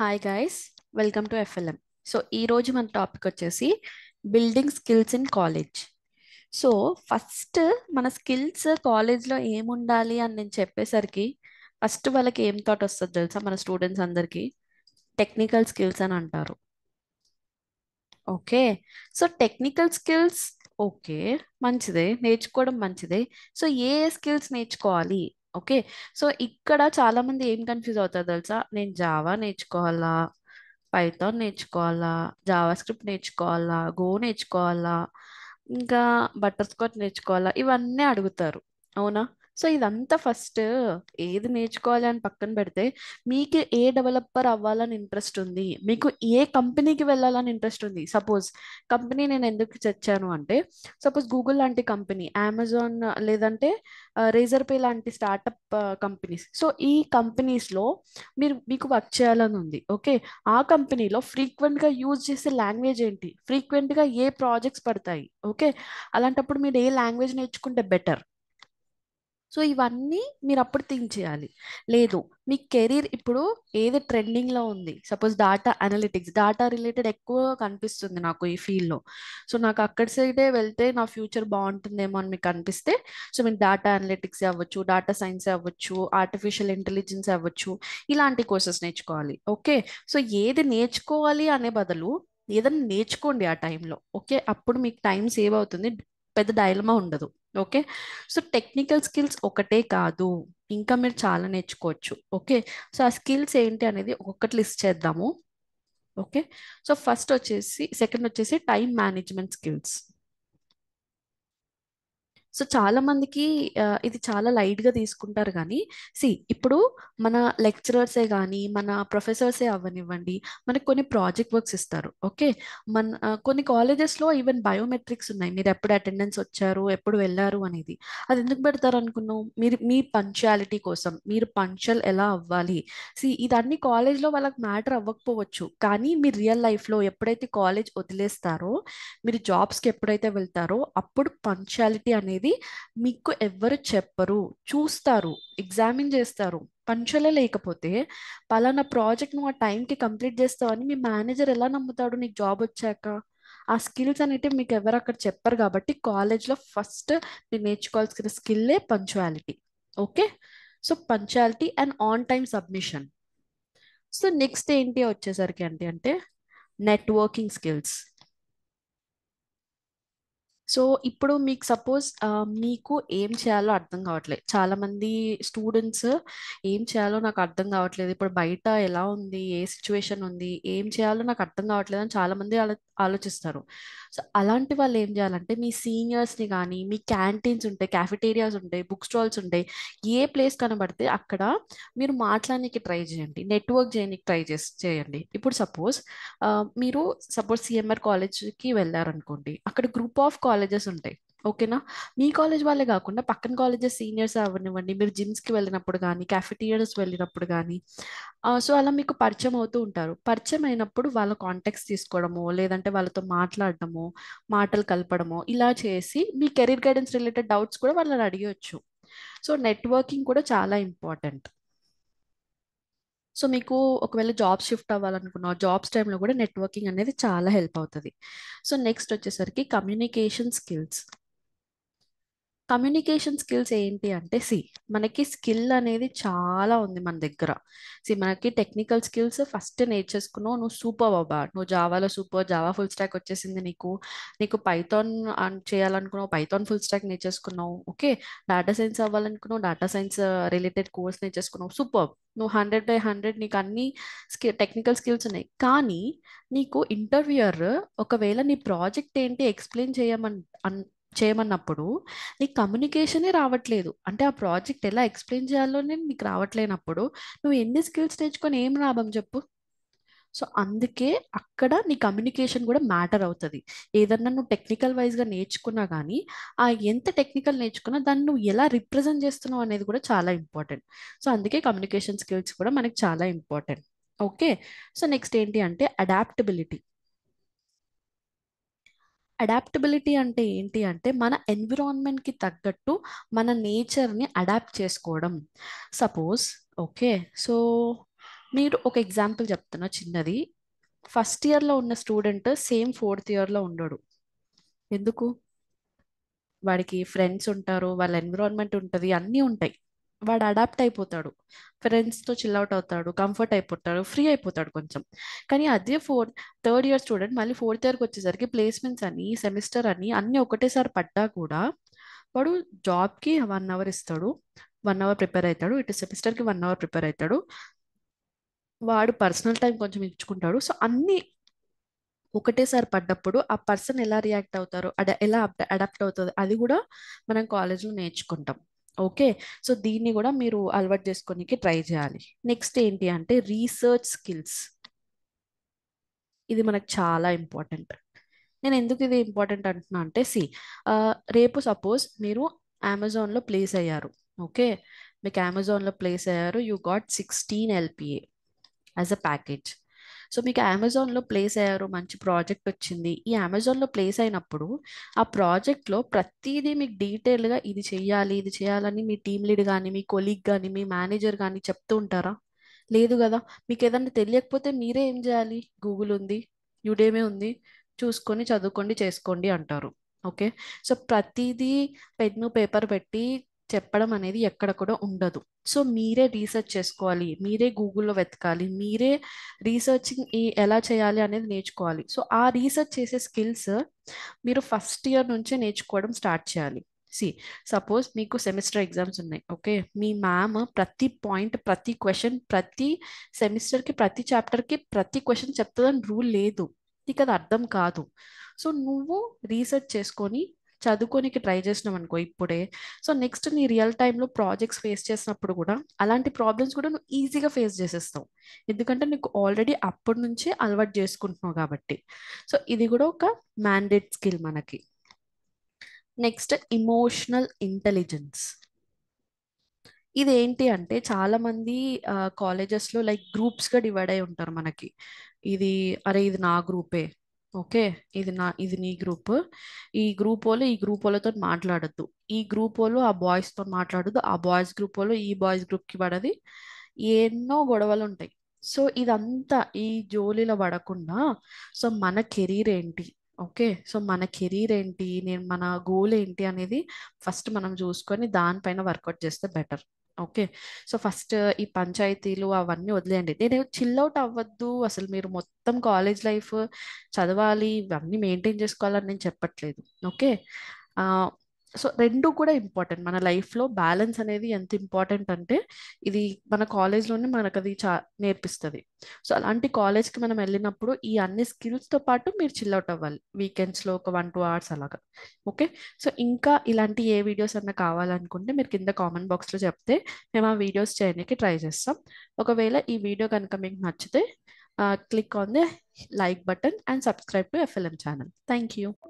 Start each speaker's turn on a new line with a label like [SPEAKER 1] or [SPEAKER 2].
[SPEAKER 1] hi guys welcome to FLM so ఈరోజు మన topic వచ్చేసి building skills in college so first మన skills కాలేజ్లో ఏముండాలి అని నేను చెప్పేసరికి ఫస్ట్ వాళ్ళకి ఏం థాట్ వస్తుంది తెలుసా మన స్టూడెంట్స్ అందరికీ టెక్నికల్ స్కిల్స్ అని అంటారు okay so technical skills okay మంచిదే నేర్చుకోవడం మంచిదే సో ఏ స్కిల్స్ నేర్చుకోవాలి ఓకే సో ఇక్కడ చాలా మంది ఏం కన్ఫ్యూజ్ అవుతారు తెలుసా నేను జావా నేర్చుకోవాలా పైథాన్ నేర్చుకోవాలా జావా స్క్రిప్ట్ నేర్చుకోవాలా గో నేర్చుకోవాలా ఇంకా బటర్ స్కాచ్ నేర్చుకోవాలా ఇవన్నీ అడుగుతారు అవునా సో ఇదంతా ఫస్ట్ ఏది నేర్చుకోవాలని పక్కన పెడితే మీకు ఏ డెవలపర్ అవ్వాలని ఇంట్రెస్ట్ ఉంది మీకు ఏ కంపెనీకి వెళ్ళాలని ఇంట్రెస్ట్ ఉంది సపోజ్ కంపెనీ నేను ఎందుకు తెచ్చాను అంటే సపోజ్ గూగుల్ లాంటి కంపెనీ అమెజాన్ లేదంటే రేజర్ పే లాంటి స్టార్టప్ కంపెనీస్ సో ఈ కంపెనీస్లో మీరు మీకు వర్క్ చేయాలని ఉంది ఓకే ఆ కంపెనీలో ఫ్రీక్వెంట్గా యూజ్ చేసే లాంగ్వేజ్ ఏంటి ఫ్రీక్వెంట్గా ఏ ప్రాజెక్ట్స్ పడతాయి ఓకే అలాంటప్పుడు మీరు ఏ లాంగ్వేజ్ నేర్చుకుంటే బెటర్ సో ఇవన్నీ మీరు అప్పుడు థింక్ చేయాలి లేదు మీ కెరీర్ ఇప్పుడు ఏది ట్రెండింగ్లో ఉంది suppose data analytics data related ఎక్కువ కనిపిస్తుంది నాకు ఈ ఫీల్డ్లో సో నాకు అక్కడ సైడే వెళ్తే నా ఫ్యూచర్ బాగుంటుందేమో అని మీకు అనిపిస్తే సో మీకు డాటా అనలిటిక్స్ అవ్వచ్చు డాటా సైన్స్ అవ్వచ్చు ఆర్టిఫిషియల్ ఇంటెలిజెన్స్ అవ్వచ్చు ఇలాంటి కోర్సెస్ నేర్చుకోవాలి ఓకే సో ఏది నేర్చుకోవాలి అనే బదులు ఏదైనా నేర్చుకోండి ఆ టైంలో ఓకే అప్పుడు మీకు టైం సేవ్ అవుతుంది పెద్ద డైలమా ఉండదు ఓకే సో టెక్నికల్ స్కిల్స్ ఒకటే కాదు ఇంకా మీరు చాలా నేర్చుకోవచ్చు ఓకే సో ఆ స్కిల్స్ ఏంటి అనేది ఒక్కొక్కటి లిస్ట్ చేద్దాము ఓకే సో ఫస్ట్ వచ్చేసి సెకండ్ వచ్చేసి టైం మేనేజ్మెంట్ స్కిల్స్ సో చాలా మందికి ఇది చాలా లైట్గా తీసుకుంటారు కానీ సి ఇప్పుడు మన లెక్చరర్సే కానీ మన ప్రొఫెసర్సే అవ్వనివ్వండి మనకు కొన్ని ప్రాజెక్ట్ వర్క్స్ ఇస్తారు ఓకే మన కొన్ని కాలేజెస్లో ఈవెన్ బయోమెట్రిక్స్ ఉన్నాయి మీరు ఎప్పుడు అటెండెన్స్ వచ్చారు ఎప్పుడు వెళ్ళారు అనేది అది ఎందుకు పెడతారు అనుకున్నాం మీరు మీ పంచాలిటీ కోసం మీరు పంచల్ ఎలా అవ్వాలి సి కాలేజ్ కాలేజ్లో వాళ్ళకి మ్యాటర్ అవ్వకపోవచ్చు కానీ మీ రియల్ లైఫ్లో ఎప్పుడైతే కాలేజ్ వదిలేస్తారో మీరు జాబ్స్కి ఎప్పుడైతే వెళ్తారో అప్పుడు పంక్చువాలిటీ అనేది అనేది మీకు ఎవ్వరు చెప్పరు చూస్తారు ఎగ్జామిన్ చేస్తారు పంచలే లేకపోతే పలానా ప్రాజెక్ట్ నువ్వు ఆ టైంకి కంప్లీట్ చేస్తావు అని మీ మేనేజర్ ఎలా నమ్ముతాడు నీకు జాబ్ వచ్చాక ఆ స్కిల్స్ అనేటివి మీకు ఎవరు అక్కడ చెప్పరు కాబట్టి కాలేజ్లో ఫస్ట్ మీరు నేర్చుకోవాల్సిన స్కిల్లే punctuality okay so punctuality and on time submission so next ఏంటి వచ్చేసరికి అంటే అంటే నెట్వర్కింగ్ స్కిల్స్ సో ఇప్పుడు మీకు సపోజ్ మీకు ఏం చేయాలో అర్థం కావట్లేదు చాలా మంది స్టూడెంట్స్ ఏం చేయాలో నాకు అర్థం కావట్లేదు ఇప్పుడు బయట ఎలా ఉంది ఏ సిచ్యువేషన్ ఉంది ఏం చేయాలో నాకు అర్థం కావట్లేదు అని చాలా మంది అలా ఆలోచిస్తారు సో అలాంటి వాళ్ళు ఏం చేయాలంటే మీ సీనియర్స్ని కానీ మీ క్యాంటీన్స్ ఉంటాయి క్యాఫిటేరియాస్ ఉంటాయి బుక్ స్టాల్స్ ఉంటాయి ఏ ప్లేస్ కనబడితే అక్కడ మీరు మాట్లాడానికి ట్రై చేయండి నెట్వర్క్ చేయడానికి ట్రై చేయండి ఇప్పుడు సపోజ్ మీరు సపోజ్ సిఎంఆర్ కాలేజ్కి వెళ్ళారనుకోండి అక్కడ గ్రూప్ ఆఫ్ కాలేజెస్ ఉంటాయి ఓకేనా మీ కాలేజ్ వాళ్ళే కాకుండా పక్కన కాలేజెస్ సీనియర్స్ అవ్వనివ్వండి మీరు జిమ్స్కి వెళ్ళినప్పుడు కానీ క్యాఫిటీరియర్స్ వెళ్ళినప్పుడు కానీ సో అలా మీకు పరిచయం అవుతూ ఉంటారు పరిచయం అయినప్పుడు వాళ్ళ కాంటాక్ట్స్ తీసుకోవడము లేదంటే వాళ్ళతో మాట్లాడడము మాటలు కలపడము ఇలా చేసి మీ కెరీర్ గైడెన్స్ రిలేటెడ్ డౌట్స్ కూడా వాళ్ళని అడిగవచ్చు సో నెట్వర్కింగ్ కూడా చాలా ఇంపార్టెంట్ సో మీకు ఒకవేళ జాబ్ షిఫ్ట్ అవ్వాలనుకున్నా జాబ్స్ టైంలో కూడా నెట్వర్కింగ్ అనేది చాలా హెల్ప్ అవుతుంది సో నెక్స్ట్ వచ్చేసరికి కమ్యూనికేషన్ స్కిల్స్ కమ్యూనికేషన్ స్కిల్స్ ఏంటి అంటే సి మనకి స్కిల్ అనేది చాలా ఉంది మన దగ్గర సి మనకి టెక్నికల్ స్కిల్స్ ఫస్ట్ నేర్చేసుకున్నావు నువ్వు సూపర్ బాబా నువ్వు జావాలో సూపర్ జావా ఫుల్ స్టాక్ వచ్చేసింది నీకు నీకు పైథాన్ చేయాలనుకున్నావు పైథాన్ ఫుల్ స్టాక్ నేర్చేసుకున్నావు ఓకే డేటా సైన్స్ అవ్వాలనుకున్నావు డేటా సైన్స్ రిలేటెడ్ కోర్స్ నేర్చేసుకున్నావు సూపర్ నువ్వు హండ్రెడ్ బై హండ్రెడ్ నీకు అన్ని స్కిల్ టెక్నికల్ స్కిల్స్ ఉన్నాయి కానీ నీకు ఇంటర్వ్యూయర్ ఒకవేళ నీ ప్రాజెక్ట్ ఏంటి ఎక్స్ప్లెయిన్ చేయమని చేయమన్నప్పుడు నీ కమ్యూనికేషనే రావట్లేదు అంటే ఆ ప్రాజెక్ట్ ఎలా ఎక్స్ప్లెయిన్ చేయాలో నేను నీకు రావట్లేనప్పుడు నువ్వు ఎన్ని స్కిల్స్ నేర్చుకొని ఏం లాభం చెప్పు సో అందుకే అక్కడ నీ కమ్యూనికేషన్ కూడా మ్యాటర్ అవుతుంది ఏదన్నా నువ్వు టెక్నికల్ వైజ్గా నేర్చుకున్నా కానీ ఆ ఎంత టెక్నికల్ నేర్చుకున్నా దాన్ని నువ్వు ఎలా రిప్రజెంట్ చేస్తున్నావు అనేది కూడా చాలా ఇంపార్టెంట్ సో అందుకే కమ్యూనికేషన్ స్కిల్స్ కూడా మనకి చాలా ఇంపార్టెంట్ ఓకే సో నెక్స్ట్ ఏంటి అంటే అడాప్టబిలిటీ అడాప్టబిలిటీ అంటే ఏంటి అంటే మన ఎన్విరాన్మెంట్కి తగ్గట్టు మన నేచర్ని అడాప్ట్ చేసుకోవడం సపోజ్ ఓకే సో మీరు ఒక ఎగ్జాంపుల్ చెప్తున్నా చిన్నది ఫస్ట్ ఇయర్లో ఉన్న స్టూడెంట్ సేమ్ ఫోర్త్ ఇయర్లో ఉండడు ఎందుకు వాడికి ఫ్రెండ్స్ ఉంటారు వాళ్ళ ఎన్విరాన్మెంట్ ఉంటుంది అన్నీ ఉంటాయి వాడు అడాప్ట్ అయిపోతాడు ఫ్రెండ్స్తో చిల్అవుట్ అవుతాడు కంఫర్ట్ అయిపోతాడు ఫ్రీ అయిపోతాడు కొంచెం కానీ అదే ఫోర్ థర్డ్ ఇయర్ స్టూడెంట్ మళ్ళీ ఫోర్త్ ఇయర్కి వచ్చేసరికి ప్లేస్మెంట్స్ అని సెమిస్టర్ అని అన్ని ఒకటేసారి పడ్డా కూడా వాడు జాబ్కి వన్ అవర్ ఇస్తాడు వన్ అవర్ ప్రిపేర్ అవుతాడు ఇటు సెమిస్టర్కి వన్ అవర్ ప్రిపేర్ అవుతాడు వాడు పర్సనల్ టైం కొంచెం ఇచ్చుకుంటాడు సో అన్ని ఒకటేసారి పడ్డప్పుడు ఆ పర్సన్ ఎలా రియాక్ట్ అవుతారో అడ ఎలా అడాప్ట్ అవుతుంది అది కూడా మనం కాలేజ్లో నేర్చుకుంటాం ఓకే సో దీన్ని కూడా మీరు అలవాటు చేసుకోనికి ట్రై చేయాలి నెక్స్ట్ ఏంటి అంటే రీసెర్చ్ స్కిల్స్ ఇది మనకు చాలా ఇంపార్టెంట్ నేను ఎందుకు ఇది ఇంపార్టెంట్ అంటున్నా అంటే సి రేపు సపోజ్ మీరు అమెజాన్లో ప్లేస్ అయ్యారు ఓకే మీకు అమెజాన్లో ప్లేస్ అయ్యారు you got sixteen LPA as a package so మీకు అమెజాన్లో ప్లేస్ అయ్యారు మంచి ప్రాజెక్ట్ వచ్చింది ఈ అమెజాన్లో ప్లేస్ అయినప్పుడు ఆ ప్రాజెక్ట్లో ప్రతిదీ మీకు డీటెయిల్గా ఇది చేయాలి ఇది చేయాలని మీ టీమ్ లీడ్ కానీ మీ కొలీగ్ కానీ మీ మేనేజర్ కానీ చెప్తూ ఉంటారా లేదు కదా మీకు ఏదన్నా తెలియకపోతే మీరే ఏం చేయాలి గూగుల్ ఉంది యూడేమే ఉంది చూసుకొని చదువుకోండి చేసుకోండి అంటారు ఓకే సో ప్రతిదీ పెన్ను పేపర్ పెట్టి చెప్పడం అనేది ఎక్కడ కూడా ఉండదు సో మీరే రీసెర్చ్ చేసుకోవాలి మీరే గూగుల్లో వెతకాలి మీరే రీసెర్చింగ్ ఎలా చేయాలి అనేది నేర్చుకోవాలి సో ఆ రీసెర్చ్ చేసే స్కిల్స్ మీరు ఫస్ట్ ఇయర్ నుంచే నేర్చుకోవడం స్టార్ట్ చేయాలి సి సపోజ్ మీకు సెమిస్టర్ ఎగ్జామ్స్ ఉన్నాయి ఓకే మీ మ్యామ్ ప్రతి పాయింట్ ప్రతి క్వశ్చన్ ప్రతి సెమిస్టర్కి ప్రతి చాప్టర్కి ప్రతి క్వశ్చన్ చెప్తుందని రూల్ లేదు నీకు అది అర్థం కాదు సో నువ్వు రీసెర్చ్ చేసుకొని చదువుకోనికి ట్రై చేసినాం అనుకో ఇప్పుడే సో నెక్స్ట్ నీ రియల్ టైంలో ప్రాజెక్ట్స్ ఫేస్ చేసినప్పుడు కూడా అలాంటి ప్రాబ్లమ్స్ కూడా నువ్వు ఈజీగా ఫేస్ చేసేస్తావు ఎందుకంటే నీకు ఆల్రెడీ అప్పటి నుంచే అలవాటు చేసుకుంటున్నావు కాబట్టి సో ఇది కూడా ఒక మ్యాండేట్ స్కిల్ మనకి నెక్స్ట్ ఇమోషనల్ ఇంటెలిజెన్స్ ఇది ఏంటి అంటే చాలా మంది కాలేజెస్లో లైక్ గ్రూప్స్గా డివైడ్ అయి ఉంటారు మనకి ఇది అరే ఇది నా గ్రూపే ఓకే ఇది నా ఇది నీ గ్రూప్ ఈ గ్రూప్ వాళ్ళు ఈ గ్రూప్ వాళ్ళతో మాట్లాడద్దు ఈ గ్రూప్ వాళ్ళు ఆ బాయ్స్ తో మాట్లాడద్దు ఆ బాయ్స్ గ్రూప్ వాళ్ళు ఈ బాయ్స్ గ్రూప్కి పడది ఎన్నో గొడవలు ఉంటాయి సో ఇదంతా ఈ జోలీలో పడకుండా సో మన కెరీర్ ఏంటి ఓకే సో మన కెరీర్ ఏంటి నేను మన గోల్ ఏంటి అనేది ఫస్ట్ మనం చూసుకొని దానిపైన వర్కౌట్ చేస్తే బెటర్ ఓకే సో ఫస్ట్ ఈ పంచాయతీలు అవన్నీ వదిలేయండి నేను చిల్అవుట్ అవ్వద్దు అసలు మీరు మొత్తం కాలేజ్ లైఫ్ చదవాలి ఇవన్నీ మెయింటైన్ చేసుకోవాలని నేను చెప్పట్లేదు ఓకే సో రెండు కూడా ఇంపార్టెంట్ మన లైఫ్లో బ్యాలెన్స్ అనేది ఎంత ఇంపార్టెంట్ అంటే ఇది మన కాలేజ్లోనే మనకు అది చా నేర్పిస్తుంది సో అలాంటి కాలేజ్కి మనం వెళ్ళినప్పుడు ఈ అన్ని స్కిల్స్తో పాటు మీరు చిల్అవుట్ అవ్వాలి వీకెండ్స్లో ఒక వన్ టూ అవర్స్ అలాగా ఓకే సో ఇంకా ఇలాంటి ఏ వీడియోస్ అన్నా కావాలనుకుంటే మీరు కింద కామెంట్ బాక్స్లో చెప్తే మేము ఆ వీడియోస్ చేయడానికి ట్రై చేస్తాం ఒకవేళ ఈ వీడియో కనుక మీకు నచ్చితే click on the like button and subscribe to FLM channel thank you